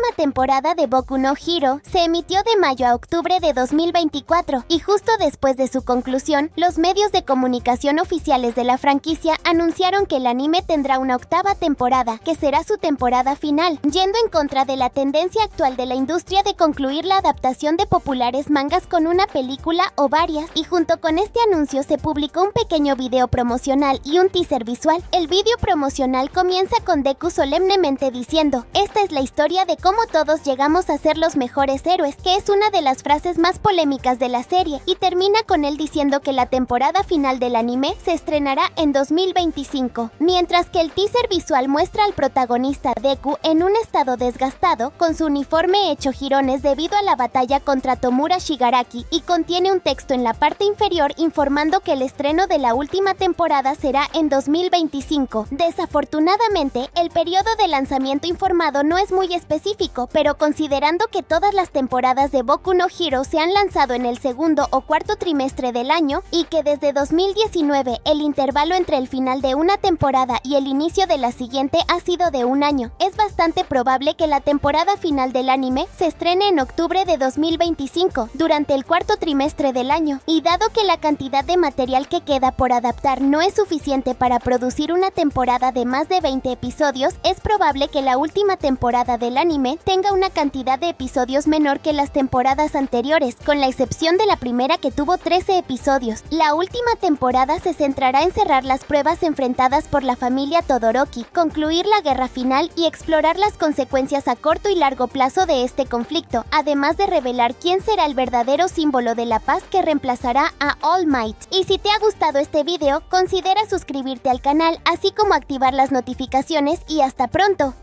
última temporada de Boku no Hero se emitió de mayo a octubre de 2024 y justo después de su conclusión, los medios de comunicación oficiales de la franquicia anunciaron que el anime tendrá una octava temporada, que será su temporada final, yendo en contra de la tendencia actual de la industria de concluir la adaptación de populares mangas con una película o varias, y junto con este anuncio se publicó un pequeño video promocional y un teaser visual. El video promocional comienza con Deku solemnemente diciendo, esta es la historia de como todos llegamos a ser los mejores héroes, que es una de las frases más polémicas de la serie, y termina con él diciendo que la temporada final del anime se estrenará en 2025. Mientras que el teaser visual muestra al protagonista Deku en un estado desgastado, con su uniforme hecho girones debido a la batalla contra Tomura Shigaraki, y contiene un texto en la parte inferior informando que el estreno de la última temporada será en 2025. Desafortunadamente, el periodo de lanzamiento informado no es muy específico pero considerando que todas las temporadas de Boku no Hero se han lanzado en el segundo o cuarto trimestre del año y que desde 2019 el intervalo entre el final de una temporada y el inicio de la siguiente ha sido de un año, es bastante probable que la temporada final del anime se estrene en octubre de 2025, durante el cuarto trimestre del año, y dado que la cantidad de material que queda por adaptar no es suficiente para producir una temporada de más de 20 episodios, es probable que la última temporada del anime tenga una cantidad de episodios menor que las temporadas anteriores, con la excepción de la primera que tuvo 13 episodios. La última temporada se centrará en cerrar las pruebas enfrentadas por la familia Todoroki, concluir la guerra final y explorar las consecuencias a corto y largo plazo de este conflicto, además de revelar quién será el verdadero símbolo de la paz que reemplazará a All Might. Y si te ha gustado este video, considera suscribirte al canal, así como activar las notificaciones y hasta pronto.